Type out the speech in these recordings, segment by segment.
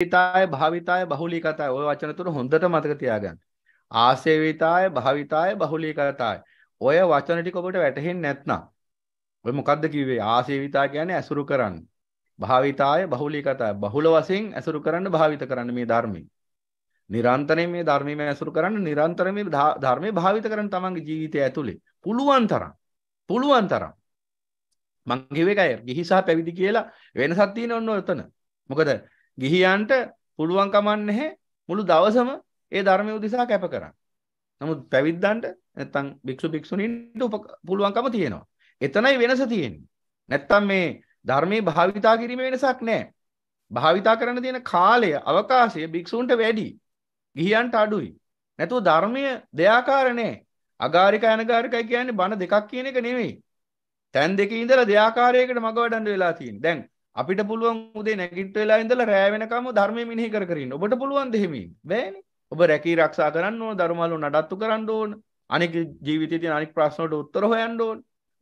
ආසේවිතාය භාවිතාය බහුලීකතාය ওই වචන තුන හොඳට මතක තියාගන්න. ආසේවිතාය භාවිතාය බහුලීකතාය. ඔය වචන ටික ඔබට වැටහෙන්නේ නැත්නම් ඔය මොකද්ද කිව්වේ? ආසේවිතා කියන්නේ ඇසුරු කරන්න. භාවිතාය බහුලීකතාය බහුල වශයෙන් ඇසුරු කරන්න භාවිත කරන්න මේ ධර්මයේ. නිරන්තරයෙන් මේ ධර්මයේ ඇසුරු කරන්න නිරන්තරයෙන් මේ ධර්මයේ භාවිත කරන්න තමන්ගේ ජීවිතය ඇතුලේ පුළුවන් තරම් පුළුවන් තරම් මං කිව්ව එකයි ගිහි සහ පැවිදි කියලා වෙනසක් තියෙනවන්න ඔතන. මොකද ගිහියන්ට පුළුවන් කමක් නැහැ මුළු දවසම ඒ ධර්මය උදෙසා කැප කරන්න. නමුත් පැවිද්දන්ට නැත්තම් භික්ෂු භික්ෂුණීන්ට පුළුවන්කම තියෙනවා. එතනයි වෙනස තියෙන්නේ. නැත්තම් මේ ධර්මයේ භාවිතා කිරීමේ වෙනසක් නැහැ. භාවිතා කරන්න තියෙන කාලය, අවකාශය භික්ෂුන්ට වැඩි. ගිහියන්ට අඩුයි. නැතුව ධර්මය දෙයාකාර නැහැ. අගාරික අනගාරිකයි කියන්නේ බණ දෙකක් කියන එක නෙමෙයි. තැන් දෙකේ ඉඳලා දෙයාකාරයකට මග වඩන්න වෙලා තියෙන්නේ. දැන් අපිට පුළුවන් උදේ නැගිට වෙලා ඉඳල රෑවෙනකම ධර්මය මිනිහි කරන්න ඔබට පුළුවන් දෙහෙමී බෑන ඔබ රැකී රක්ෂා කරන්න ඕ ධර්මල්ලු නඩත්තු කරන්න ඕන අනෙක ජීවිතය අනික් ප්‍රශ්නට උත්තර හොයන්න ඕන්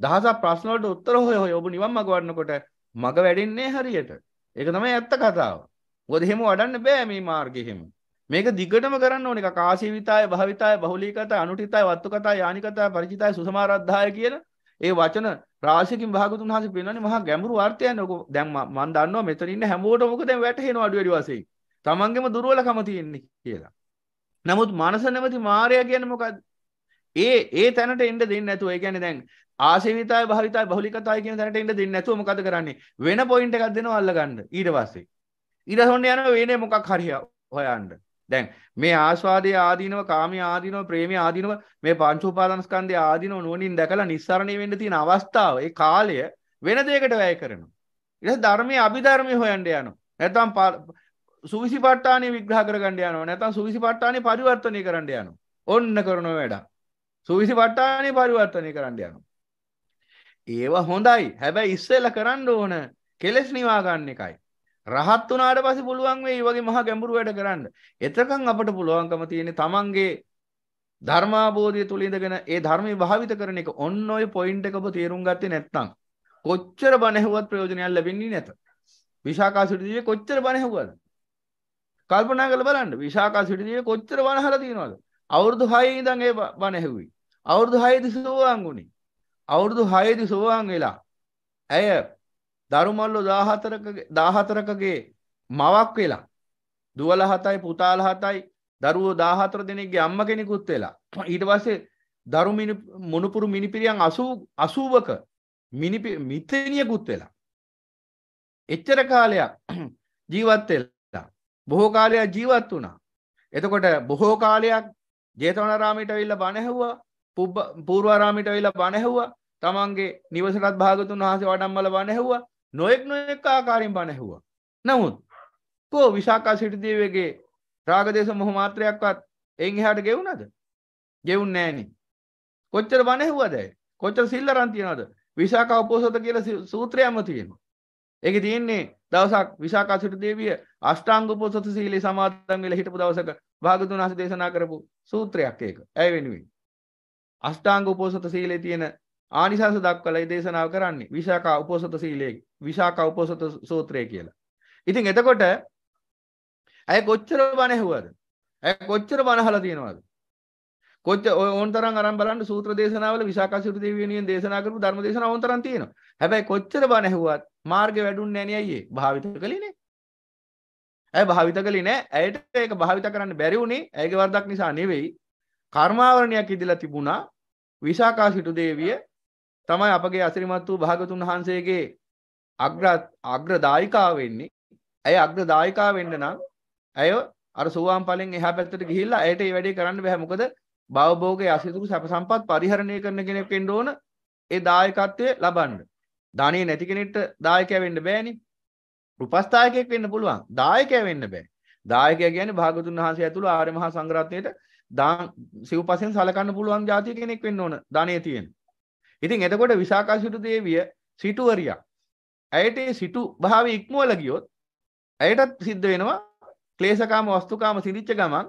දහස ප්‍රශ්නලට උත්තර හොය හොය ඔබ නිවම් මගවන්නකොට මග වැඩෙන්නේ හරියට ඒක තමයි ඇත්ත කතාව ගොද හෙම වඩන්න බෑ මේ මාර්ගෙහෙම මේක දිගටම කරන්න ඕන එක කාසීවිතාය භාවිතාය බහුලී කතා අනුටිතයි වත්තු කතා යානිකතා පරිචිතයි සුසමාරද්ධාය කියලා ඒ වචන රාශියකින් භාගතුන් වහන්සේ පෙන්වන්නේ මහා ගැඹුරු අර්ථයන් ඔක දැන් මම දන්නවා මෙතන ඉන්න හැමෝටම ඔක දැන් වැටහෙනවා අඩු වැඩි වශයෙන්. තමන්ගෙම දුර්වලකම තියෙන්නේ කියලා. නමුත් මනස නැමැති මායя කියන්නේ මොකද්ද? ඒ ඒ තැනට එන්න දෙන්නේ නැතුව ඒ කියන්නේ දැන් ආශේවිතය භාවිතය බහුලිකතය කියන තැනට එන්න දෙන්නේ නැතුව මොකද කරන්නේ? වෙන පොයින්ට් එකක් දෙනවා අල්ලගන්න ඊට පස්සේ. ඊට හොන්න යනවා වෙන මොකක් හරිය හොයන්න. දැන් මේ ආස්වාදය ආදීනව කාමය ආදීනව ප්‍රේමය ආදීනව මේ පංච උපාදානස්කන්ධය ආදීනව නුවණින් දැකලා නිස්සාරණය වෙන්න තියෙන අවස්ථාව ඒ කාලය වෙන දෙයකට වැය කරනවා ඊට පස්සේ ධර්මයේ අභිධර්මයේ හොයන්න යනවා නැත්නම් සුවිසි ප ဋ ාණේ විග්‍රහ කරගන්න යනවා නැත්නම් සුවිසි ප ဋ ාණේ පරිවර්තනය කරන්න යනවා ඔන්න කරන වැඩ සුවිසි ප ဋ ාණේ පරිවර්තනය කරන්න යනවා ඒවා හොඳයි හැබැයි ඉස්සෙල්ලා කරන්න ඕන කෙලෙස් නිවා ගන්න එකයි රහත් වනාට පස පුළුවන් වේ වගේ මහ ගැඹුරු වැඩ කරන්න එතකං අපට පුළුවන්කම තියෙන තමන්ගේ ධර්මාබෝධය තුළින්දගෙන ඒ ධර්මය භාවිත කරන එක ඔන්න ඔය පොයින්ට එකප තේරුම් ගත්තේ නැත්තං කොච්චර බණැහුවත් ප්‍රයෝජනයක් ලැබෙන්නේ නැත විශාකා සිටිදිය කොච්චර බණැහුවද කල්පනා කළ බලන්න විශාකා සිටිදිය කොච්චර වනහල තියෙනවාද අවුරුදු හයේ ඉඳන් ඒ බණැහුවයි අවුරුදු හයේදි සෝවාන් වුණේ අවුරුදු හයේදි සෝවාන් වෙලා ඇය දරුමල්ලු දාහතරකගේ මවක් වෙලා දුවල හතයි පුතාල හතයි දරුවෝ දාහතර දෙනෙක්ගේ අම්ම කෙනෙකුත් වෙලා ඊට පස්සේ දරු මොනපුරු මිනිපිරියන් අසූ අසූවක මිතනියකුත් වෙලා එච්චර කාලයක් ජීවත් වෙලා බොහෝ කාලයක් ජීවත් වුණා එතකොට බොහෝ කාලයක් ජේතවනරාමයට වෙල්ල බණැහුවා පූර්වාරාමිට වෙලා බණැහුවා තමන්ගේ නිවසටත් භාගතුන් වහස වඩම්මල බණැහුවා නොයෙක් නොයෙක් ආකාරයෙන් බණැහුවා. නමුත් කෝ විශාකා සිටිදීවගේ රාගදේශ මොහ මාත්‍රයක්වත් එන් එහාට ගෙවුනද? ගෙවුන් නෑනි. කොච්චර බණැහුවද? කොච්චර සිල්ලරන් තියනවද? විශාකා උපෝසත කියලා සූත්‍රයක්ම තියෙනවා. ඒක තියෙන්නේ දවසක් විශාකා සිටිදීවිය අෂ්ටාංග උපෝසත සීලේ සමාදන් වෙලා හිටපු දවසක භාගතුන් වහන්සේ දේශනා කරපු සූත්‍රයක් ඒක. ඇය වෙනුවෙන්. අෂ්ටාංග උපෝසත සීලේ තියෙන ආනිසංස දක්වලයි දේශනාව කරන්නේ විශාකා උපෝසත සීලයේ විශාකා උපෝසත සූත්‍රය කියලා. ඉතින් එතකොට ඇය කොච්චර බණ ඇහුවද? ඇය කොච්චර බණ අහලා තියෙනවද? කොච්ච ඕන තරම් අරන් බලන්න සූත්‍ර දේශනාවල විශාකා සිටු දෙවියන්ගෙන් දේශනා කරපු ධර්ම දේශනා ඕන තරම් තියෙනවා. හැබැයි කොච්චර බණ ඇහුවත් මාර්ගේ වැඩුන්නේ නැහැ නේ අයියේ. භාවිත කළේ නේ. ඇය භාවිත කළේ නැහැ. ඇයට ඒක භාවිත කරන්න බැරි වුණේ ඇයගේ වරදක් නිසා නෙවෙයි. කර්මාවරණයක් ඉදලා තිබුණා. විශාකා සිටු දෙවිය තමයි අපගේ අසිරිමත් වූ භාගතුන් වහන්සේගේ අග්‍ර අග්‍රදායිකා වෙන්නේ. ඇය අග්‍රදායිකා වෙන්න නම් ඇය අර සෝවාන් ඵලෙන් එහා පැත්තට ගිහිල්ලා ඇයට මේ වැඩේ කරන්න බෑ. මොකද භවභෝගයේ අසිතුරු සැප සම්පත් පරිහරණය කරන කෙනෙක් වෙන්න ඕන ඒ දායකත්වයේ ලබන්න. ධානිය නැති කෙනෙක්ට දායකයා වෙන්න බෑනේ. උපස්ථායකයෙක් වෙන්න පුළුවන්. දායකයා වෙන්න බෑ. දායකයා කියන්නේ භාගතුන් වහන්සේ ඇතුළු ආර්ය මහා සංඝරත්නයේට දාන් සිව්පසෙන් සලකන්න පුළුවන් જાතිය කෙනෙක් වෙන්න ඕන ධානයේ තියෙන. ඉතින් එතකොට විසාකා සිටු දේවිය සිටුවරියක්. ඇයට ඒ සිටු භාවය ඉක්මවල ගියොත් ඇයටත් සිද්ධ වෙනවා ක්ලේශකාම වස්තුකාම සිලිච්ච ගමන්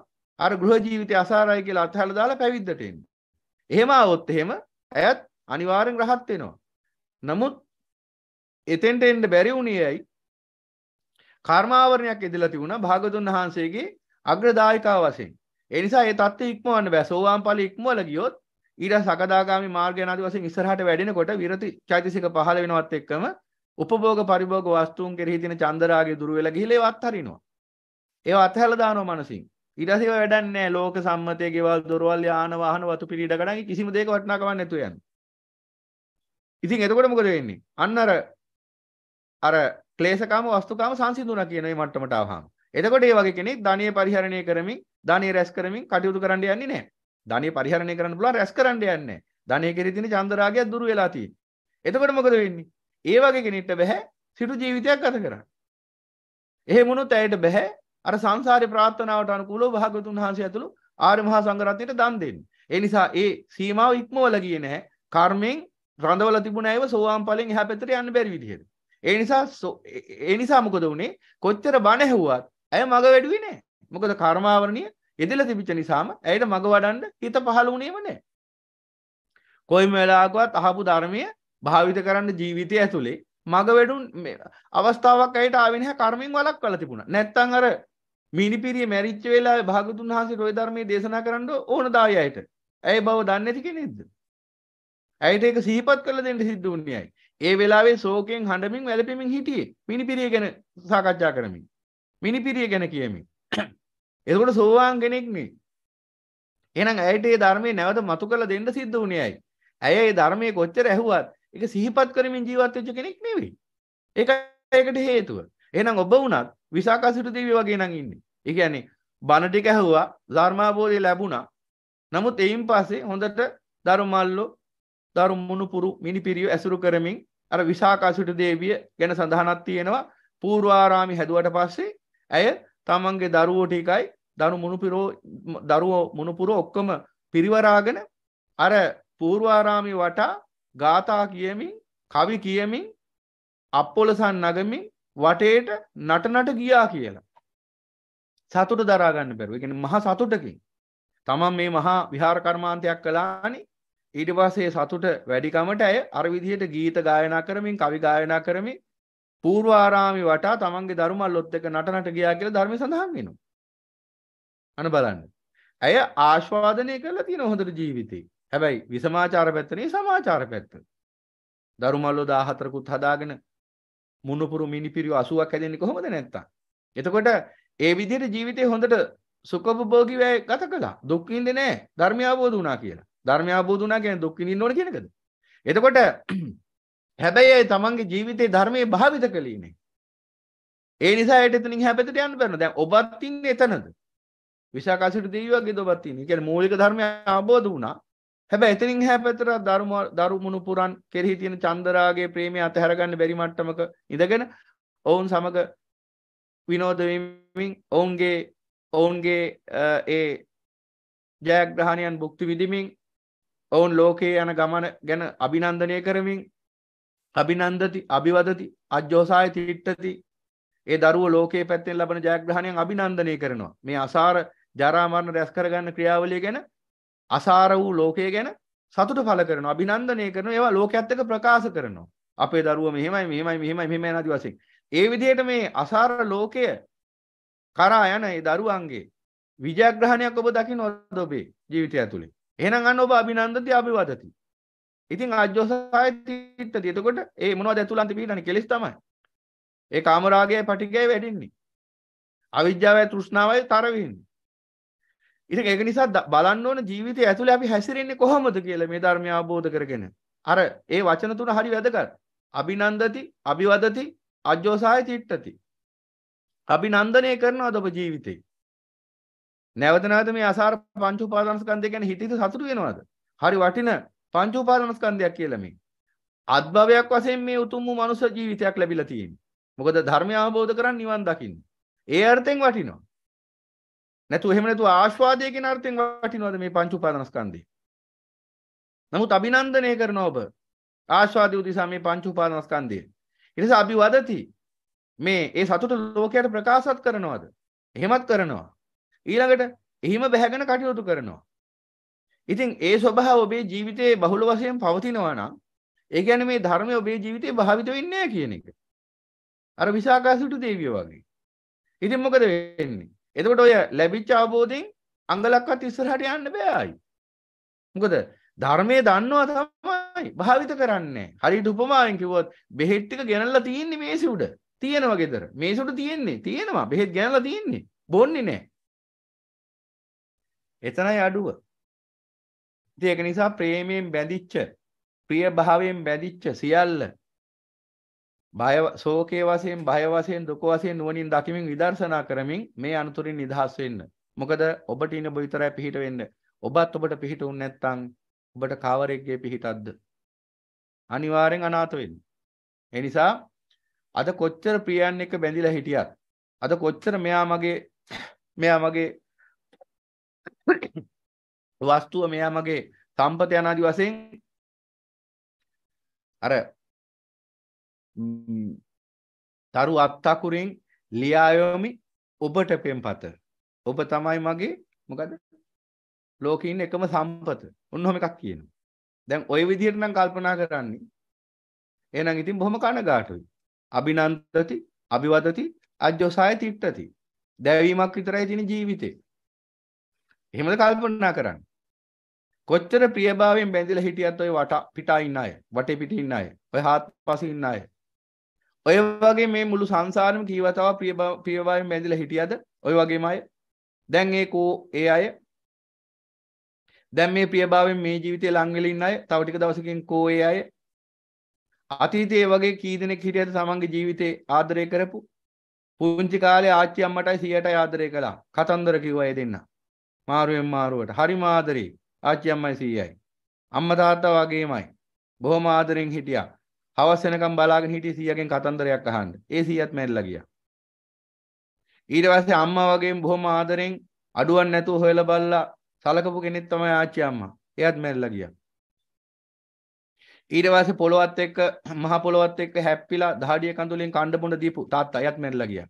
අර ගෘහ ජීවිතය අසාරයි කියලා අත්හැරලා දාලා පැවිද්දට එන්න. එහෙම આવොත් එහෙම ඇයත් අනිවාර්යෙන් රහත් වෙනවා. නමුත් එතෙන්ට එන්න බැරි වුණේ ඇයි? කර්මාවරණයක් ඉදලා තිබුණා භාගතුන් වහන්සේගේ අග්‍රදායකා වශයෙන්. ඒ නිසා ඒ தත්ත්වය ඉක්මවන්න බෑ. සෝවාන් ඵල ඉක්මවල ගියොත් ඊට සකදාගාමි මාර්ගයන ආදි වශයෙන් ඉස්සරහට වැඩෙනකොට විරති චෛතසික පහළ වෙනවත් එක්කම උපභෝග පරිභෝග වස්තුන් කෙරෙහි තියෙන චන්දරාගය දුර වෙලා ගිහිලා ඒවත් හරිනවා. ඒව අතහැලා දානවා මනසින්. ඊට පස්සේ ඒවා වැඩන්නේ නැහැ. ලෝක සම්මතයේ ගෙවල් දොරවල් යාන වාහන වතු පිළිඩ ගණන් කිසිම දෙයක වටිනාකමක් නැතුව යනවා. ඉතින් එතකොට මොකද වෙන්නේ? අන්න අර අර ක්ලේශකාම වස්තුකාම සංසිඳුණා කියන මේ මට්ටමට ආවහම. එතකොට මේ වගේ කෙනෙක් ධානීය පරිහරණය කරමින් ධානීය රැස් කරමින් කටයුතු කරන්න යන්නේ නැහැ. ධනය පරිහරණය කරන්න පුළුවන් රැස් කරන්න යන්නේ. ධනය කෙරෙහි තියෙන චන්දරාගය දුරු වෙලා තියෙන්නේ. එතකොට මොකද වෙන්නේ? ඒ වගේ කෙනෙක්ට බෑ සිටු ජීවිතයක් ගත කරන්න. එහෙම වුණොත් ඇයට බෑ අර සංසාරේ ප්‍රාර්ථනාවට අනුකූලව භාගතුන් වහන්සේ ඇතුළු ආර්ය මහා සංඝරත්නයට දන් දෙන්න. ඒ නිසා ඒ සීමාව ඉක්මවල ගියේ නැහැ. කර්මෙන් රඳවලා තිබුණ අයව සෝවාන් ඵලෙන් එහා පැත්තට යන්න බැරි විදිහට. ඒ නිසා ඒ නිසා මොකද වුනේ? කොච්චර බණ ඇහුවත් ඇය මග වැඩුවේ නැහැ. මොකද කර්මාවරණීය යෙදලා තිබිච්ච නිසාම ඇයට මඟ වඩන්න හිත පහළ වුණේම නැහැ. කොයිම වෙලාවකවත් අහපු ධර්මය භාවිත කරන්න ජීවිතය ඇතුලේ මඟ වැඩුන් අවස්ථාවක් ඇයට ආවේ නැහැ කර්මෙන් වළක්වලා තිබුණා. නැත්තම් අර මිනිපිරිය මැරිච්ච වෙලාවේ භාගතුන් වහන්සේ රොය ධර්මයේ දේශනා කරන්න ඕන දායි ඇයට. ඇයි බව දන්නේ නැති කෙනෙක්ද? ඇයට ඒක සිහිපත් කරලා දෙන්න සිද්ධ වුණේ ඇයි? ඒ වෙලාවේ ශෝකයෙන් හඬමින් වැළපෙමින් හිටියේ මිනිපිරිය ගැන සාකච්ඡා කරමින්. මිනිපිරිය ගැන කියමින්. එතකොට සෝවාන් කෙනෙක්නේ. එහෙනම් ඇයට ඒ ධර්මයේ නැවත මතු කරලා දෙන්න සිද්ධ වුණේ ඇයි? ඇය ඒ ධර්මයේ කොච්චර ඇහුවත් ඒක සිහිපත් කරමින් ජීවත් වෙච්ච කෙනෙක් නෙවෙයි. ඒක ඒකට හේතුව. එහෙනම් ඔබ වුණත් විසාකසිරු දේවිය වගේ නම් ඉන්නේ. ඒ කියන්නේ බණ ටික ඇහුවා, ධර්මාභෝධය ලැබුණා. නමුත් එයින් පස්සේ හොඳට ධර්මල්ලෝ, ධර්මමුණුපුරු මිනිපිරිය ඇසුරු කරමින් අර විසාකසිරු දේවිය ගැන සඳහනක් තියෙනවා. පූර්වාරාමි හැදුවට පස්සේ ඇය තමන්ගේ දරුවෝ ටිකයි දනු මුණුපිරෝ දරුවෝ මුණපුර ඔක්කොම පිරිවරාගෙන අර පූර්වාරාමි වටා ගාථා කියමින් කවි කියමින් අපොලසන් නගමින් වටේට නටනට ගියා කියලා. සතුට දරාගන්න බැරුව එකෙන මහ සතුටකින් තමන් මේ මහා විහාර කර්මාන්තයක් කලානි ඊට පස්සේ සතුට වැඩිකමට ඇය අර විදිහට ගීත ගායනා කරමින් කවි ගායනා කරමින් පූර්වාරාමි වටා තමන්ගේ ධර්මල් ඔත් එක නටනට ගියා කියලා ධර්මය සඳහන් වෙනවා. අන බලන්න. ඇය ආශ්වාදනය කරලා තියෙන හොඳට ජීවිතේ. හැබැයි විසමාචාර පැත්තනේ සමාචාර පැත්ත. දරුමල්ලෝ 14කුත් හදාගෙන මුණුපුරු මිනිපිරිය 80ක් හැදෙන්නේ කොහොමද නැත්තම්? එතකොට ඒ විදිහට ජීවිතේ හොඳට සුඛභෝගීව ගත කළා. දුක් විඳින්නේ නැහැ. ධර්මය අවබෝධ වුණා කියලා. ධර්මය අවබෝධ වුණා කියන්නේ දුක් විඳින්න ඕන කියන එකද? එතකොට හැබැයි ඒ තමන්ගේ ජීවිතේ ධර්මයේ භාවිත කළේ නැහැ. ඒ නිසා ඒට එතනින් හැපතට යන්න බැරන දැන් ඔබත් ඉන්නේ එතනද විශාකාසිට දීවගේ දොබත්තින කැන මූලික ධර්මය අබෝධ වුණා හැබැ එතනින් හැ පැතර ධර්ම දරුමුණු පුරන් කෙරෙහි තියෙන චන්දරාගේ ප්‍රේමය අතහැරගන්න බැරිමට්ටමක ඉඳගෙන ඔවුන් සමඟ විනෝදවමින් ඔවුන්ගේ ඔවුන්ගේ ඒ ජයග්‍රහණයන් බුක්ති විදිමින් ඔවුන් ලෝකයේ යන ගමන ගැන අභිනන්දනය කරමින් අභිනන්දති අභිවදති අජ්‍යෝසාය තිට්ටති ඒ දරුව ලෝකයේ පැත්තෙන් ලබන ජයග්‍රහණයෙන් අභිනන්දනය කරනවා. මේ අසාර ජරා මරණ රැස් කරගන්න ක්‍රියාවලිය ගැන අසාර වූ ලෝකය ගැන සතුට පල කරනවා අභිනන්දනය කරන ඒවා ලෝකයත් එක්ක ප්‍රකාශ කරනවා. අපේ දරුව මෙහෙමයි මෙහෙමයි මෙහෙමයි මෙහෙම යන ආදි වශයෙන්. ඒ විදිහට මේ අසාර ලෝකය කරා යන ඒ දරුවන්ගේ විජයග්‍රහණයක් ඔබ දකින්නවද ඔබේ ජීවිතය ඇතුලේ? එහෙනම් අන්න ඔබ අභිනන්දති අභිවදති. ඉතින් ආජ්ජෝසාය තිට්ටති. එතකොට ඒ මොනවද ඇතුළන්ති පිටන්නේ කෙලස් තමයි. ඒ කාමරාගය පටිකයි වැඩෙන්නේ අවිද්‍යාවයි තෘෂ්ණාවයි තරවෙන්නේ ඉතින් ඒක නිසා බලන්න ඕන ජීවිතය ඇතුළේ අපි හැසිරෙන්නේ කොහොමද කියලා මේ ධර්මය අවබෝධ කරගෙන අර ඒ වචන තුන හරි වැදගත් අභිනන්දති අභිවදති අජ්ජෝසාය තිට්ඨති අභිනන්දනය කරනවද ඔබ ජීවිතේ නැවත නැවත මේ අසාර පංච උපාදානස්කන්ධය ගැන හිතිත සතුටු වෙනවද හරි වටින පංච උපාදානස්කන්ධයක් කියලා මේ අත්භවයක් වශයෙන් මේ උතුම් වූ මනුෂ්‍ය ජීවිතයක් ලැබිලා තියෙන්නේ මොකද ධර්මය අවබෝධ කරන් නිවන් දකින්න. ඒ අර්ථයෙන් වටිනවා. නැතු එහෙම නැතු ආශ්වාදය කියන අර්ථයෙන් වටිනවද මේ පංච උපාදානස්කන්ධය? නමුත් අභිනන්දනය කරන ඔබ ආශ්වාදය උදෙසා මේ පංච උපාදානස්කන්ධය. ඒ නිසා අපි වදති මේ ඒ සතුට ලෝකයට ප්‍රකාශත් කරනවද? එහෙමත් කරනවා. ඊළඟට එහිම බැහැගෙන කටයුතු කරනවා. ඉතින් ඒ ස්වභාව ඔබේ ජීවිතයේ බහුල වශයෙන් පවතිනවා නම් ඒ කියන්නේ මේ ධර්මය ඔබේ ජීවිතේ භාවිත වෙන්නේ නැහැ කියන එක. අර විසාකාසුටු දේවිය වගේ. ඉතින් මොකද වෙන්නේ? එතකොට ඔය ලැබිච්ච අවබෝධයෙන් අඟලක්වත් ඉස්සරහට යන්න බෑ ආයි. මොකද ධර්මයේ දන්නවා තමයි භාවිත කරන්නේ. හරියට උපමාවෙන් කිව්වොත් බෙහෙත් ටික ගෙනල්ලා තියෙන්නේ මේසෙ උඩ. තියෙනවා ගෙදර. මේසෙ උඩ තියෙන්නේ. තියෙනවා. බෙහෙත් ගෙනල්ලා තියෙන්නේ. බොන්නේ නෑ. එතනයි අඩුව. ඉතින් ඒක නිසා ප්‍රේමයෙන් බැඳිච්ච, ප්‍රිය භාවයෙන් බැඳිච්ච සියල්ල භය ශෝකයේ වශයෙන් භය වශයෙන් දුක වශයෙන් නුවණින් දකිමින් විදර්ශනා කරමින් මේ අනුතරින් නිදහස් වෙන්න. මොකද ඔබට ඉන්න ඔබ විතරයි පිහිට වෙන්නේ. ඔබත් ඔබට පිහිටුන් නැත්නම් ඔබට කවරෙක්ගේ පිහිටක්ද? අනිවාර්යෙන් අනාථ වෙන්නේ. ඒ නිසා අද කොච්චර ප්‍රියයන් එක්ක බැඳිලා හිටියත් අද කොච්චර මෙයා මගේ මෙයා මගේ වස්තුව මෙයා මගේ සම්පත යනාදි වශයෙන් අර තරු අත්තකුරෙන් ලියායොමි ඔබට පෙම්පත ඔබ තමයි මගේ මොකද ලෝකේ ඉන්න එකම සම්පත ඔන්නෝම එකක් කියනවා දැන් ওই විදිහට නම් කල්පනා කරන්නේ එහෙනම් ඉතින් බොහොම කනගාටුයි අභිනන්දති අභිවදති අජ්ජෝසාය තිට්ඨති දැවීමක් විතරයි තියෙන ජීවිතේ එහෙමද කල්පනා කරන්නේ කොච්චර ප්‍රියභාවයෙන් බැඳිලා හිටියත් ওই වට පිටා ඉන්න අය වටේ පිටින් ඉන්න අය ওই හාත්පසින් ඉන්න අය ඔය වගේ මේ මුළු සංසාරම කීවතාව ප්‍රිය ප්‍රියවායෙන් බැඳිල හිටියද ඔය වගේම අය දැන් ඒ කෝ ඒ අය දැන් මේ ප්‍රියභාවෙන් මේ ජීවිතය ලංවෙල ඉන්න අය තව ටික දවසකින් කෝ ඒ අය අතීතයේ වගේ කී දෙනෙක් හිටියද තමන්ගේ ජීවිතේ ආදරය කරපු පුංචි කාලේ ආච්චි අම්මටයි සියයටයි ආදරය කළා කතන්දර කිව්වා ඒ දෙන්න මාරුවෙන් මාරුවට හරිම ආදරේ ආච්චි අම්මයි සීයයි අම්මා තාත්තා වගේමයි බොහොම ආදරෙන් හිටියා හවස් වෙනකම් බලාගෙන හිටියේ සීයාගෙන් කතන්දරයක් අහන්න. ඒ සීයාත් මැරිලා ගියා. ඊට පස්සේ අම්මා වගේම බොහොම ආදරෙන් අඩුවක් නැතුව හොයලා බලලා සලකපු කෙනෙක් තමයි ආච්චි අම්මා. එයාත් මැරිලා ගියා. ඊට පස්සේ පොළොවත් එක්ක මහ පොළොවත් එක්ක හැප්පිලා දහඩිය කඳුලෙන් කණ්ඩ බොණ්ඩ දීපු තාත්තා එයාත් මැරිලා ගියා.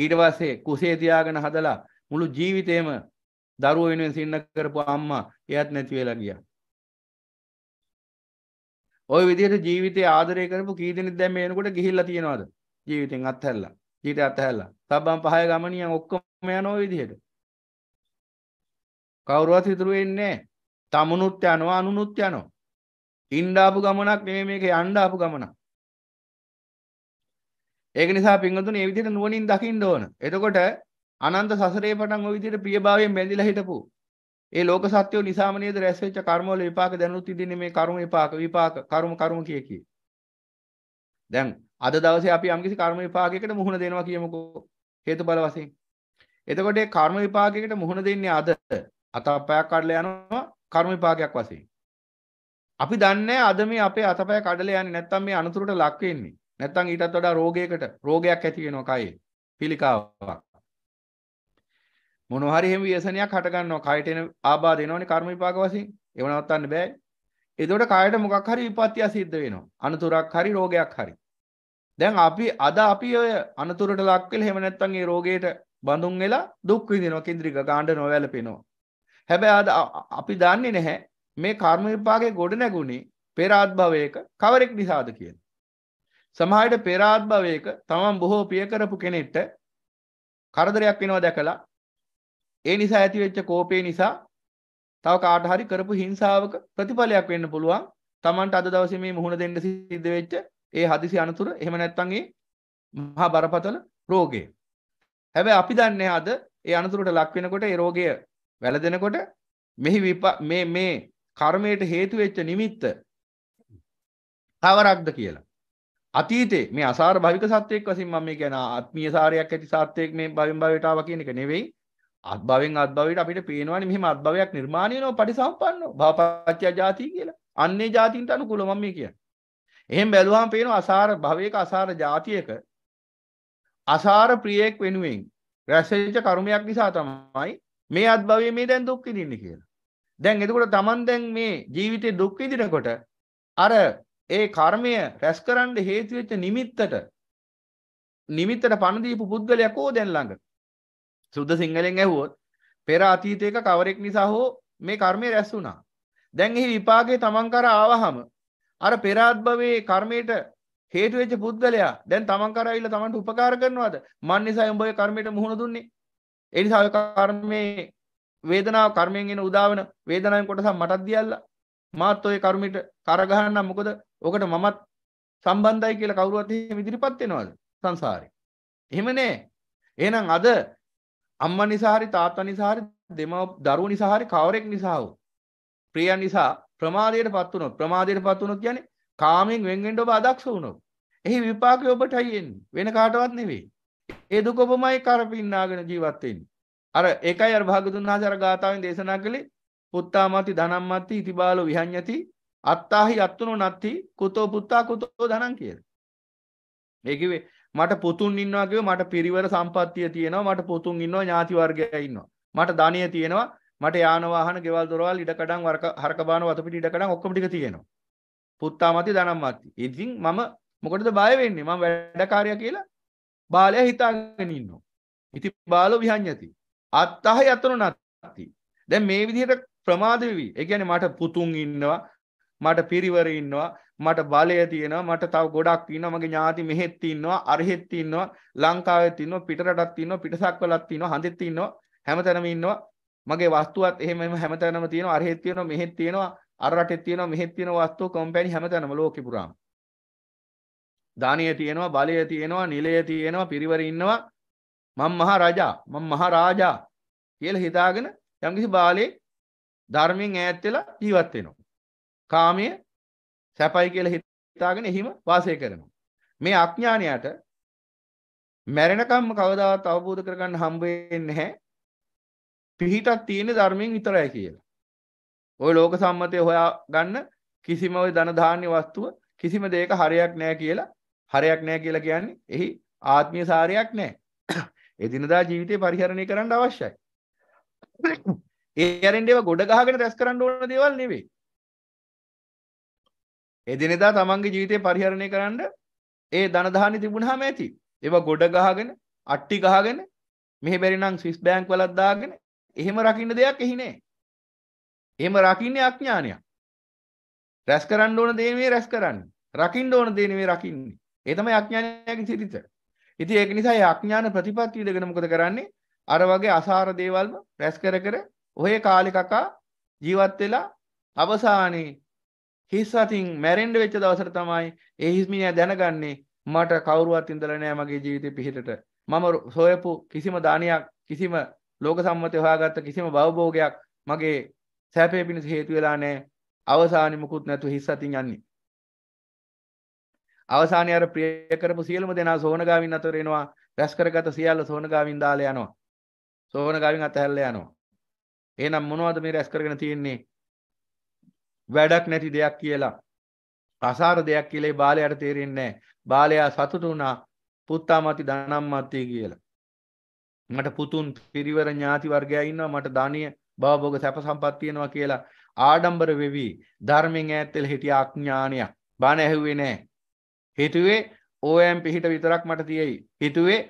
ඊට පස්සේ කුසේ තියාගෙන හදලා මුළු ජීවිතේම දරුවෝ වෙනුවෙන් සින්න කරපු අම්මා එයාත් නැති වෙලා ගියා. ওই විදිහට ජීවිතේ ආදරය කරපු කී දෙනෙක් දැන් මේ වෙනකොට ගිහිල්ලා තියෙනවද? ජීවිතෙන් අත්හැරලා. ජීවිතය අත්හැරලා. සබ්බම් පහය ගමනියන් ඔක්කොම යන ওই විදිහට. කවුරුවත් ඉතුරු වෙන්නේ නැහැ. තමනුත් යනවා අනුනුත් යනවා. ඉන්න ආපු ගමනක් නෙමෙයි මේක යන්න ආපු ගමනක්. ඒක නිසා පින්වතුනි මේ විදිහට නුවණින් දකින්න ඕන. එතකොට අනන්ත සසරේ පටන් ওই විදිහට ප්‍රියභාවයෙන් බැඳිලා හිටපු ඒ ලෝක සත්‍යෝ නිසාම නේද රැස් වෙච්ච කර්ම වල විපාක දැනුත් ඉදින්නේ මේ කර්ම විපාක විපාක කර්ම කර්ම කිය කී. දැන් අද දවසේ අපි යම්කිසි කර්ම විපාකයකට මුහුණ දෙනවා කියමුකෝ හේතුඵල වශයෙන්. එතකොට ඒ කර්ම විපාකයකට මුහුණ දෙන්නේ අද අතපයක් කඩලා යනවා කර්ම විපාකයක් වශයෙන්. අපි දන්නේ අද මේ අපේ අතපය කඩලා යන්නේ නැත්තම් මේ අනතුරට ලක් වෙන්නේ. නැත්තම් ඊටත් වඩා රෝගයකට රෝගයක් ඇති වෙනවා කයේ. පිළිකාවක්. මොනහරි හෙම වේසනයක් හටගන්නවා කයට එන ආබාධ එනවනේ කර්ම විපාක වශයෙන් ඒව නවත්තන්න බෑ එතකොට කායට මොකක් හරි විපත්තිය සිද්ධ වෙනවා අනතුරක් හරි රෝගයක් හරි දැන් අපි අද අපි ඔය අනතුරට ලක් වෙලා එහෙම නැත්නම් ඒ රෝගයට බඳුන් වෙලා දුක් විඳිනවා කේන්ද්‍රික ගාණ්ඩ නොවැළපෙනවා හැබැයි අද අපි දන්නේ නැහැ මේ කර්ම විපාකේ ගොඩ නැගුණේ පෙර ආත්භවයක කවරෙක් නිසාද කියලා සමහරට පෙර ආත්භවයක තමන් බොහෝ පිය කරපු කෙනෙක්ට කරදරයක් වෙනවා දැකලා ඒ නිසා ඇතිවෙච්ච කෝපය නිසා තව කාටහරි කරපු හිංසාවක ප්‍රතිඵලයක් වෙන්න පුළුවන් තමන්ට අද දවසේ මේ මුහුණ දෙන්න සිද්ධ වෙච්ච ඒ හදිසි අනතුර එහෙම නැත්නම් ඒ මහා බරපතල රෝගය. හැබැයි අපි දන්නේ අද ඒ අනතුරට ලක් වෙනකොට ඒ රෝගය වැළදෙනකොට මෙහි මේ මේ කර්මයට හේතු වෙච්ච නිමිත්ත කවරක්ද කියලා. අතීතේ මේ අසාර භවික සත්‍යයක් වශයෙන් මම මේ කියන ආත්මීය සාරයක් ඇති සත්‍යයක් මේ භවෙන් භවයට ආවා කියන එක නෙවෙයි. අත්භවෙන් අත්භවයට අපිට පේනවනේ මෙහෙම අත්භවයක් නිර්මාණය වෙනවා පරිසම්පන්නව භවපත්‍ය ಜಾති කියලා. අන්නේ ಜಾතින්ට අනුකූලව මම මේ කියන්නේ. එහෙන් බැලුවාම පේනවා අසාර භවයක අසාර ಜಾතියක අසාර ප්‍රියෙක් වෙනුවෙන් රැසෙච්ච කර්මයක් නිසා තමයි මේ අත්භවයේ මේ දැන් දුක් විඳින්නේ කියලා. දැන් එතකොට Taman දැන් මේ ජීවිතේ දුක් විඳිනකොට අර ඒ කර්මය රැස් කරන්න හේතු වෙච්ච නිමිත්තට නිමිත්තට පණ දීපු පුද්ගලයා කෝ දැන් ළඟ සුද්ද සිංහලෙන් ඇහුවොත් පෙර අතීතයක කවරෙක් නිසා හෝ මේ කර්මය රැස් වුණා දැන් එහි විපාගේ තමන් කර ආවහම අර පෙරාත්භවයේ කර්මයට හේතුවෙච්ච පුද්ගලයා දැන් තමන් කරයිල තමන්ට උපකාර කරනවාද මන් නිසා උඹ ඔය කර්මයට මුහුණ දුන්නේ ඒ නිසා ඔය කර්මයේ වේදනාව කර්මයෙන් එන උදාවන වේදනාවෙන් කොටසක් මටත් දියල්ලා මාත් ඔය කර්මයට කර ගහන්නම් මොකද ඔකට මමත් සම්බන්ධයි කියලා කවුරුවත් එහෙම ඉදිරිපත් වෙනවද සංසාරේ එහෙම නෑ එහෙනම් අද අම්ම නිසාහරි තාත්ව නිසාහරි දෙම දරුව නිසාහරි කවරෙක් නිසාහෝ ප්‍රිය නිසා ප්‍රමාදයට පත්වනො ප්‍රමාදයට පත්වනොත් යන කාමෙන් වෙන්ගෙන්ඩ ඔබ අදක්ෂ වුණොත් එහි විපාකය ඔබට අයිෙන් වෙන කාටවත් නෙවේ ඒදු කොබමයි කරපින්නාගෙන ජීවත්තයෙන් අර ඒකයි අර භාගතුන්නා සර ගාතාවෙන් දේශනා කළේ පුත්තාමති දනම්මත්ති ඉතිබාල විහඥති අත්තාහි අත්තුනු නත්ති කුතෝ පුත්තා කුතෝ දනන් කියල ඒකිවේ මට පුතුන් ඉන්නවා කිව්ව මට පිරිවර සම්පත්තිය තියෙනවා මට පුතුන් ඉන්නවා ඥාති වර්ගය ඉන්නවා මට ධනිය තියෙනවා මට යාන වාහන ගෙවල් දොරවල් ඉඩකඩම් හරක බාන වතපිටි ඉඩකඩම් ඔක්කොම ටික තියෙනවා පුත්තා මති දනම් මති ඉතින් මම මොකටද බය වෙන්නේ මම වැඩකාරය කියලා බාලය හිතාගෙන ඉන්නවා ඉති බාලෝ විහඤ්ඤති අත්තහ යතන නැති දැන් මේ විදිහට ප්‍රමාද වෙවි ඒ කියන්නේ මට පුතුන් ඉන්නවා මට පිරිවර ඉන්නවා මට බලය තියෙනවා මට තව ගොඩක් තියන මගේ ඥාති මෙහෙත් තින්නවා අරහෙත් තින්නවා ලංකාව තින්න පිටරටත් තින්න පිටසක් වලත් තින්න හඳෙත් තින්නවා හැමතැනම ඉන්නවා මගේ වස්තුවත් එහෙම හැමතැනම තියෙන අරහෙත් තියෙනවා මෙහෙත් තියෙනවා අරටෙත් තියෙනවා මෙහෙත් තියෙන වස්තු කොම්පැනි හැමතැනම ලෝකෙ පුරාම දානය තියෙනවා බලය තියෙනවා නිලය තියෙනවා පිරිවර ඉන්නවා මම මහා රජා මම මහා රාජා කියලා හිතාගෙන යම්කිසි බාලේ ධර්මයෙන් ඈත් වෙලා ජීවත් වෙනවා. කාමයේ සැපයි කියලා හිතාගෙන එහිම වාසය කරනවා. මේ අඥානයට මැරෙනකම්ම කවදාවත් අවබෝධ කරගන්න හම්බ වෙන්නේ නැහැ. පිහිටක් තියෙන ධර්මයෙන් විතරයි කියලා. ওই ලෝක සම්මතය හොයා ගන්න කිසිම ওই ධන ධාන්‍ය වස්තුව කිසිම දෙයක හරයක් නැහැ කියලා හරයක් නැහැ කියලා කියන්නේ එහි ආත්මීය සාරයක් නැහැ. එදිනදා ජීවිතේ පරිහරණය කරන්න අවශ්‍යයි. ඒ ඇරෙන්ඩේව ගොඩ ගහගෙන රැස් කරන්න ඕන දේවල් නෙවෙයි. එදිනෙදා තමන්ගේ ජීවිතය පරිහරණය කරන්න ඒ ධනධානි තිබුණහම ඇති ඒවා ගොඩ ගහගෙන අට්ටි ගහගෙන මෙහි බැරිනම් ස්විස් බෑංක් වලත් දාගෙන එහෙම රකින්න දෙයක් එහි නෑ එහෙම රකින්නේ අඥානයක් රැස් කරන්න ඕන දේ නෙවෙයි රැස් කරන්නේ රකින්න ඕන දේ නෙවෙයි රකින්නේ ඒ තමයි අඥානයගේ චරිත ඉතින් ඒක නිසා ඒ අඥාන ප්‍රතිපත්තිය දෙගෙන මොකද කරන්නේ අර වගේ අසාර දේවල්ම රැස් කර කර ඔය කාලේ කකා ජීවත් වෙලා අවසානයේ හිස් අතින් මැරෙන්ඩ වෙච්ච දවසට තමයි ඒ හිස්මිනිය දැනගන්නේ මට කවරුවත් ඉඳලනෑ මගේ ජීවිතය පිහිටට මම සොයපු කිසිම දානයක් කිසිම ලෝක සම්මතය හොයාගත්ත කිසිම බවබෝගයක් මගේ සැපේ පිණිස හේතු වෙලා නෑ අවසානිමකුත් නැතු හිස් අතින් යන්නේ අවසානය අර ප්‍රිය කරපු සියලුම දෙනා සෝනගාවින් අතරෙනවා රැස් කරගත සියල්ල සෝනගාවින් දාලා යනවා සෝනගාවින් අතහැරලා යනවා එහෙනම් මොනවද මේ රැස් කරගෙන තියෙන්නේ වැඩක් නැති දෙයක් කියලා අසාර දෙයක් කියලා ඒ බාලයාට තේරෙන්නේ නැහැ. බාලයා සතුටු වුණා පුත්තාමති ධනම්මත්ති කියලා. මට පුතුන් පිරිවර ඥාති වර්ගය ඉන්නවා මට ධානීය භවභෝග සැප සම්පත් තියෙනවා කියලා ආඩම්බර වෙවි ධර්මයෙන් ඈත් වෙලා හිටිය අඥානයක්. බණ ඇහුවේ නැහැ. හිතුවේ ඕයම් පිහිට විතරක් මට තියෙයි. හිතුවේ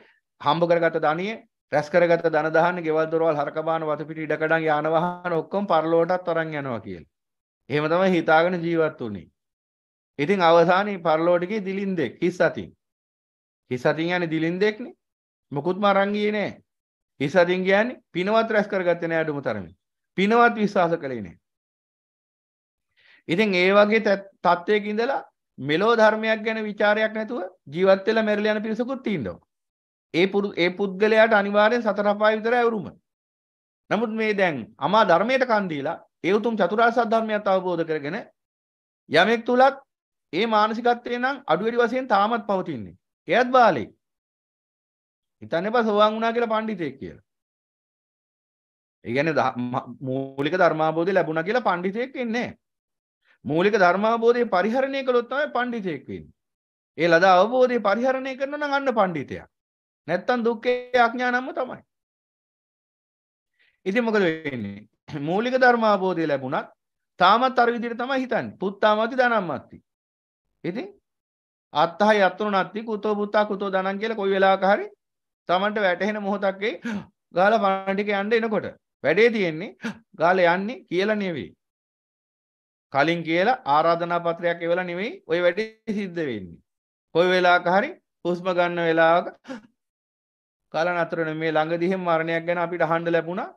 හම්බ කරගත්ත ධානීය රැස් කරගත්ත ධන දහන්න ගෙවල් දොරවල් හරකබාන වතුපිටි ඉඩකඩම් යාන වාහන ඔක්කොම පරලෝකටත් තරන් යනවා කියලා. එහෙම තමයි හිතාගෙන ජීවත් වුනේ. ඉතින් අවසානයේ පරලෝට ගියේ දිලින්දෙක් හිස් අතින්. හිස් අතින් යන්නේ දිලින්දෙක්නේ. මොකුත්ම අරන් ගියේ නෑ. හිස් අතින් කියන්නේ පිනවත් රැස් කරගත්තේ නෑ අඩුම තරමේ. පිනවත් විශ්වාස කළේ නෑ. ඉතින් ඒ වගේ තත්ත්වයක ඉඳලා මෙලෝ ධර්මයක් ගැන ਵਿਚාරයක් නැතුව ජීවත් වෙලා මෙරළ යන පිරිසකුත් තියෙනවා. ඒ පුරු ඒ පුද්ගලයාට අනිවාර්යෙන් සතර අපාය විතරයි වරුම. නමුත් මේ දැන් අමා ධර්මයට කන් දීලා ඒ උතුම් චතුරාර්ය සත්‍ය ධර්මයත් අවබෝධ කරගෙන යමෙක් තුලත් ඒ මානසිකත්වේ නම් අඩුවෙඩි වශයෙන් තාමත් පවතින්නේ. එයත් බාලේ. හිතන්න එපා සෝවාන් වුණා කියලා පඬිතෙක් කියලා. ඒ කියන්නේ මූලික ධර්මාභෝධය ලැබුණා කියලා පඬිතෙක් වෙන්නේ මූලික ධර්මාභෝධය පරිහරණය කළොත් තමයි පඬිතෙක් වෙන්නේ. ඒ ලද අවබෝධය පරිහරණය කරනවා නම් අන්න පඬිතයා. නැත්තම් දුක්ඛේ අඥානම්ම තමයි. ඉතින් මොකද වෙන්නේ? මූලික ධර්මාබෝධය ලැබුණත් තාමත් අර විදිහට තමයි හිතන්නේ. පුත්තාමති ධනම්මත්ති. ඉතින් අත්තහයි අත්තුණු නැත්ති කුතෝ පුත්තා කුතෝ ධනං කියලා කොයි වෙලාවක හරි Tamanට වැටහෙන මොහොතක් ඒ ගාලා පණ්ඩික යන්න එනකොට වැඩේ තියෙන්නේ ගාලා යන්නේ කියලා නෙවෙයි. කලින් කියලා ආරාධනා පත්‍රයක් එවලා නෙවෙයි ওই වැඩේ සිද්ධ වෙන්නේ. කොයි වෙලාවක හරි හුස්ම ගන්න වෙලාවක කලන අතර මේ ළඟදී හැම මරණයක් ගැන අපිට අහන්න ලැබුණා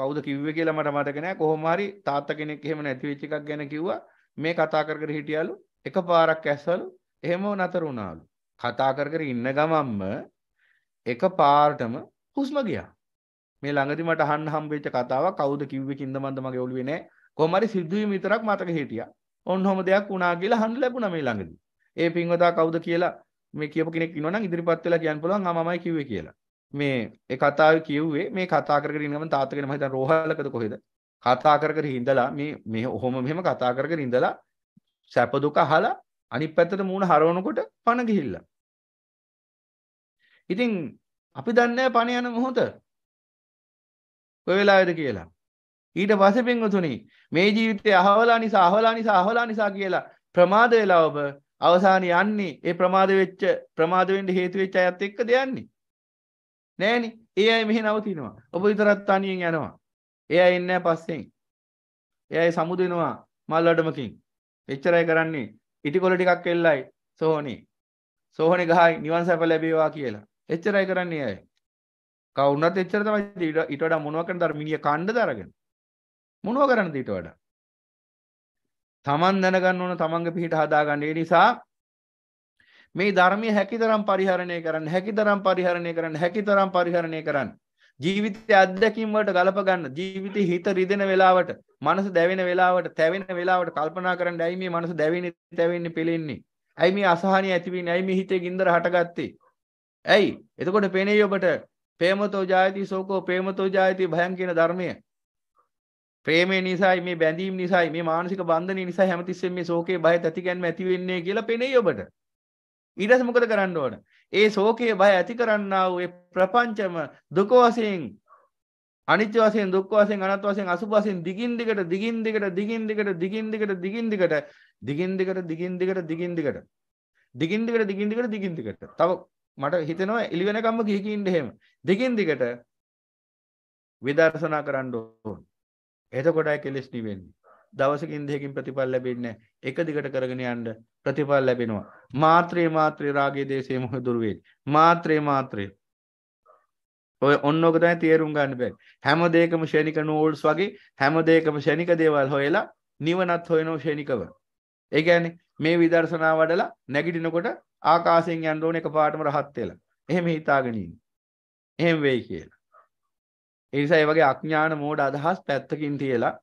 කවුද කිව්වේ කියලා මට මතක නෑ කොහොම හරි තාත්තා කෙනෙක් එහෙම නැති වෙච්ච එකක් ගැන කිව්වා මේ කතා කර කර හිටියලු එකපාරක් ඇස්සලු එහෙම නතර වුණාලු කතා කර කර ඉන්න ගමම්ම එකපාරටම හුස්ම ගියා මේ ළඟදි මට අහන්න හම්බෙච්ච කතාවක් කවුද කිව්වේ කින්ද මන්ද මගේ ඔළුවේ නෑ කොහොම හරි සිද්ධවීම විතරක් මතක හිටියා ඔන්න ඔහොම දෙයක් වුණා කියලා අහන්න ලැබුණා මේ ළඟදී ඒ පින්වතා කවුද කියලා මේ කියපු කෙනෙක් ඉන්නවා නම් ඉදිරිපත් වෙලා කියන්න පුළුවන් ආ මමයි කිව්වේ කියලා මේ ඒ කතාව කිව්වේ මේ කතා කරගෙන ඉන්න ගමන් තාත්තගෙන මම හිතන රෝහලකද කොහෙද කතා කර කර ඉඳලා මේ මේ ඔහොම මෙහෙම කතා කර කර ඉඳලා සැප දුක අහලා අනිත් පැත්තට මූණ හරවනකොට පණ ගිහිල්ලා ඉතින් අපි දන්නේ පණ යන මොහොත කොයි වෙලාවේද කියලා ඊට පස්සේ පින්වතුනි මේ ජීවිතය අහවලා නිසා අහවලා නිසා අහවලා නිසා කියලා ප්‍රමාද වෙලා ඔබ අවසානයේ යන්නේ ඒ ප්‍රමාද වෙච්ච ප්‍රමාද වෙන්න හේතු වෙච්ච අයත් එක්කද යන්නේ නෑනේ. ඒ අය මෙහි නවතිනවා. ඔබ විතරක් තනියෙන් යනවා. ඒ අය එන්නේ පස්සෙන්. ඒ අය සමුදෙනවා මල් වැඩමකින්. එච්චරයි කරන්නේ. ඉටිකොල ටිකක් එල්ලයි සෝහනේ. සෝහනේ ගහයි නිවන් සැප ලැබේවා කියලා. එච්චරයි කරන්නේ අය. කවුරුනත් එච්චර තමයි ඊට වඩා මොනවා කරනද අර මිනිහ කණ්ඩ දරගෙන. මොනවා කරනද ඊට වඩා? තමන් දැනගන්න ඕන තමන්ගේ පිහිට හදාගන්න. ඒ නිසා මේ ධර්මය හැකිතරම් පරිහරණය කරන්න හැකිතරම් පරිහරණය කරන්න හැකිතරම් පරිහරණය කරන්න ජීවිතය අත්දැකීම් වලට ගලප ගන්න ජීවිතේ හිත රිදෙන වෙලාවට මනස දැවෙන වෙලාවට තැවෙන වෙලාවට කල්පනා කරන්න ඇයි මේ මනස දැවෙන්නේ තැවෙන්නේ පෙලෙන්නේ ඇයි මේ අසහනිය ඇති වෙන්නේ ඇයි මේ හිතේ ගින්දර හටගත්තේ ඇයි එතකොට පේනේ ඔබට ප්‍රේමතෝ ජායති සෝකෝ ප්‍රේමතෝ ජායති භයං කියන ධර්මය ප්‍රේමේ නිසායි මේ බැඳීම් නිසායි මේ මානසික බන්ධනය නිසා හැමතිස්සෙම මේ ශෝකේ බය තැති ගැනීම ඇති වෙන්නේ කියලා පේනේ ඔබට ඊටස මොකද කරන්න ඕන ඒ සෝකයේ බය ඇති කරන්න වූ ප්‍රපංචම දුක වශයෙන් අනිත්‍ය වශයෙන් දුක් වශයෙන් අනත් වශයෙන් අසුභ වශයෙන් දිගින් දිගට දිගින් දිගට දිගින් දිගට දිගින් දිගට දිගින් දිගට දිගින් දිගට දිගින් දිගට දිගින් දිගට දිගින් දිගට දිගින් දිගට දිගින් දිගට තව මට හිතෙනවා එළි වෙනකම්ම ගිහ කින්න එහෙම දිගින් දිගට විදර්ශනා කරන්න ඕන එතකොටයි කෙලෙස් නිවෙන්නේ දවසකින් දෙකකින් ප්‍රතිඵල ලැබෙන්නේ එක දිගට කරගෙන යන්න ප්‍රතිඵල ලැබෙනවා මාත්‍රේ මාත්‍රේ රාගයේ දේශේ මොහ දුරු වෙයි මාත්‍රේ මාත්‍රේ ඔය ඔන්න ඔක තමයි තේරුම් ගන්න බෑ හැම දෙයකම ශනික නූල්ස් වගේ හැම දෙයකම ශනික දේවල් හොයලා නිවනත් හොයනෝ ශනිකව ඒ කියන්නේ මේ විදර්ශනා වඩලා නැගිටිනකොට ආකාශයෙන් යන්න ඕන එකපාරටම රහත් වෙලා එහෙම හිතාගෙන ඉන්න එහෙම වෙයි කියලා ඒ නිසා ඒ වගේ අඥාන මෝඩ අදහස් පැත්තකින් තියලා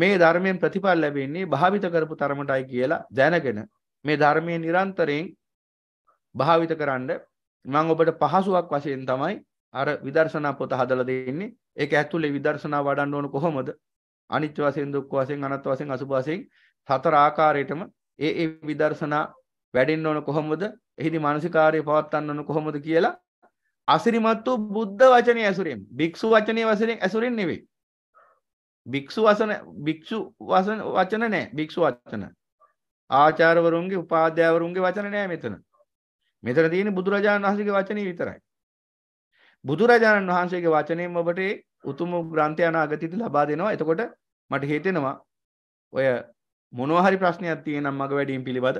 මේ ධර්මයෙන් ප්‍රතිඵල ලැබෙන්නේ භාවිත කරපු තරමටයි කියලා දැනගෙන මේ ධර්මයේ නිරන්තරයෙන් භාවිත කරන්න මම ඔබට පහසුවක් වශයෙන් තමයි අර විදර්ශනා පොත හදලා දෙන්නේ. ඒක ඇතුලේ විදර්ශනා වඩන්න ඕන කොහොමද? අනිත්‍ය වශයෙන් දුක්ඛ වශයෙන් අනාත්ම වශයෙන් අසුභ වශයෙන් හතර ආකාරයටම ඒ ඒ විදර්ශනා වැඩෙන්න ඕන කොහොමද? එහිදී මානසිකාර්යය පවත්වන්න ඕන කොහොමද කියලා අසිරිමත් වූ බුද්ධ වචනේ ඇසුරෙන්, භික්ෂු වචනේ වශයෙන් ඇසුරෙන් නෙවෙයි. භික්ෂු වසන භික්ෂු වසන වචන නෑ භික්ෂු වචන ආචාර්වරුන්ගේ උපාධ්‍යවරුන්ගේ වචන නෑ මෙතන මෙතන තියෙන බුදුරජාණන් වහන්සේගේ වචනේ විතරයි බුදුරජාණන් වහන්සේගේ වචනයෙන් ඔබට උතුම් ග්‍රන්ථය අනාගතයේදී ලබා දෙනවා එතකොට මට හිතෙනවා ඔය මොනවා හරි ප්‍රශ්නයක් තියෙනම් මග වැඩිම පිළිබඳ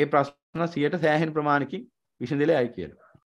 ඒ ප්‍රශ්න 100ට සෑහෙන ප්‍රමාණකින් විසඳෙලයි කියලා